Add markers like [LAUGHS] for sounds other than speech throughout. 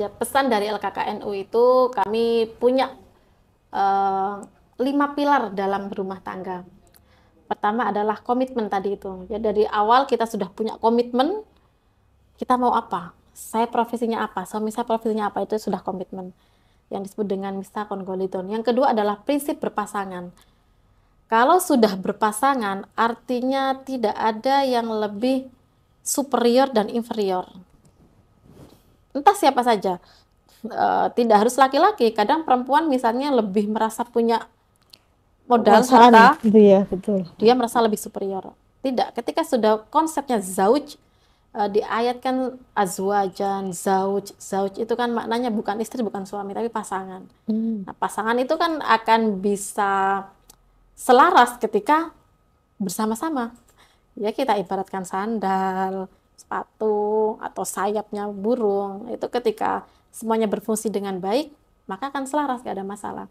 Ya, pesan dari LKKNU itu kami punya uh, lima pilar dalam rumah tangga. Pertama adalah komitmen tadi itu. Ya dari awal kita sudah punya komitmen kita mau apa? Saya profesinya apa? Suami saya profesinya apa? Itu sudah komitmen. Yang disebut dengan misa kongoliton. Yang kedua adalah prinsip berpasangan. Kalau sudah berpasangan artinya tidak ada yang lebih superior dan inferior entah siapa saja. Uh, tidak harus laki-laki, kadang perempuan misalnya lebih merasa punya modal Masaan, Iya, betul. Dia merasa lebih superior. Tidak, ketika sudah konsepnya zauj uh, diayatkan azwajan, zauj, zauj itu kan maknanya bukan istri, bukan suami, tapi pasangan. Hmm. Nah, pasangan itu kan akan bisa selaras ketika bersama-sama. Ya kita ibaratkan sandal, sepatu atau sayapnya burung itu ketika semuanya berfungsi dengan baik maka akan selaras gak ada masalah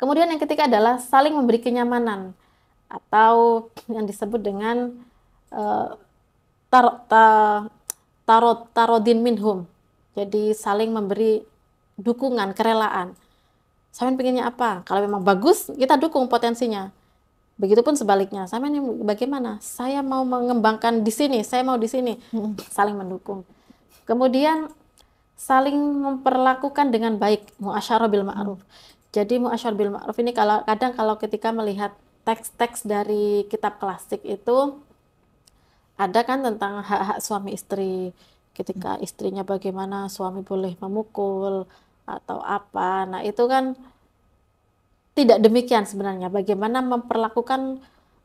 kemudian yang ketiga adalah saling memberi kenyamanan atau yang disebut dengan uh, tarot tarodin minhum jadi saling memberi dukungan kerelaan saya pinginnya apa kalau memang bagus kita dukung potensinya Begitupun sebaliknya, sama ini bagaimana? Saya mau mengembangkan di sini, saya mau di sini, hmm. saling mendukung. Kemudian saling memperlakukan dengan baik, muasyarah bil ma'ruf. Hmm. Jadi muasyarah bil ma'ruf ini kalau kadang kalau ketika melihat teks-teks dari kitab klasik itu ada kan tentang hak-hak suami istri. Ketika hmm. istrinya bagaimana suami boleh memukul atau apa. Nah, itu kan tidak demikian sebenarnya. Bagaimana memperlakukan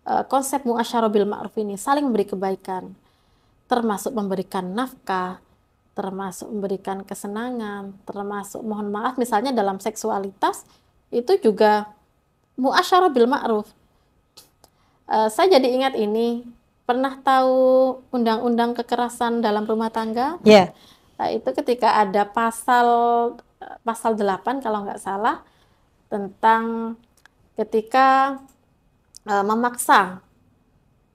uh, konsep muasyarobil ma'ruf ini saling memberi kebaikan, termasuk memberikan nafkah, termasuk memberikan kesenangan, termasuk mohon maaf misalnya dalam seksualitas itu juga muasyarobil ma'ruf. Uh, saya jadi ingat ini pernah tahu undang-undang kekerasan dalam rumah tangga? Iya. Yeah. Nah, itu ketika ada pasal eh, pasal 8 kalau nggak salah tentang ketika uh, memaksa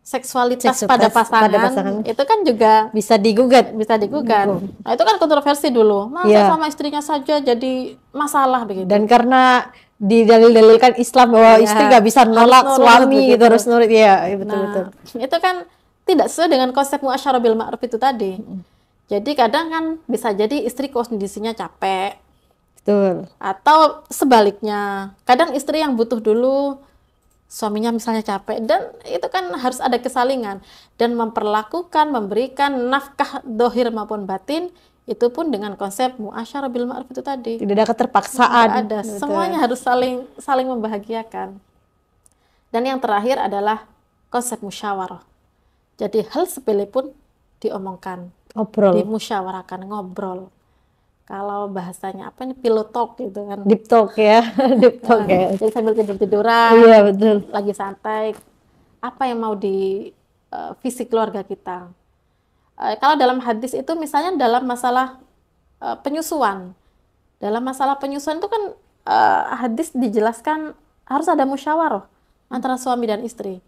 seksualitas Seksualitas pada pasangan, pada pasangan itu kan juga bisa digugat bisa digugat nah itu kan kontroversi dulu masa ya. sama istrinya saja jadi masalah begitu dan karena didalil-dalilkan Islam bahwa ya. istri nggak bisa nolak harus suami gitu harus nurut ya betul nah, betul itu kan tidak sesuai dengan konsep muasyarah bil ma'ruf itu tadi jadi kadang kan bisa jadi istri kondisinya capek Betul. Atau sebaliknya, kadang istri yang butuh dulu suaminya misalnya capek dan itu kan harus ada kesalingan dan memperlakukan memberikan nafkah dohir maupun batin itu pun dengan konsep muasyarah bil ma'ruf itu tadi tidak ada keterpaksaan tidak ada Betul. semuanya harus saling saling membahagiakan dan yang terakhir adalah konsep musyawarah jadi hal sepele pun diomongkan ngobrol dimusyawarakan ngobrol kalau bahasanya apa nih pillow talk gitu kan deep talk ya [LAUGHS] [LAUGHS] deep talk nah, ya jadi sambil tidur tiduran iya betul lagi santai apa yang mau di uh, fisik keluarga kita uh, kalau dalam hadis itu misalnya dalam masalah uh, penyusuan dalam masalah penyusuan itu kan uh, hadis dijelaskan harus ada musyawarah antara suami dan istri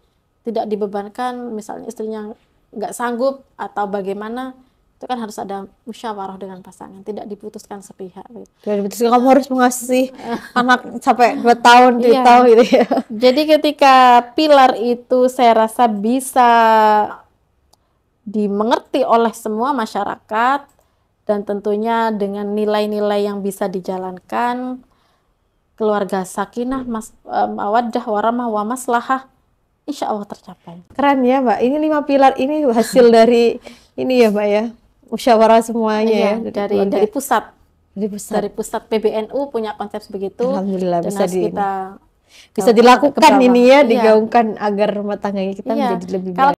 tidak dibebankan misalnya istrinya nggak sanggup atau bagaimana itu kan harus ada musyawarah dengan pasangan tidak diputuskan sepihak gitu. tidak diputuskan kamu harus mengasihi [LAUGHS] anak sampai dua tahun tiga iya. tahun gitu ya jadi ketika pilar itu saya rasa bisa dimengerti oleh semua masyarakat dan tentunya dengan nilai-nilai yang bisa dijalankan keluarga sakinah mas um, warahmah wa maslahah insya Allah tercapai keren ya mbak ini lima pilar ini hasil dari ini ya mbak ya musyawarah semuanya iya, ya dari dari, dari pusat dari pusat dari pusat PBNU punya konsep begitu alhamdulillah bisa di, kita bisa uh, dilakukan ini ya iya. digaungkan agar rumah tangga kita iya. menjadi lebih baik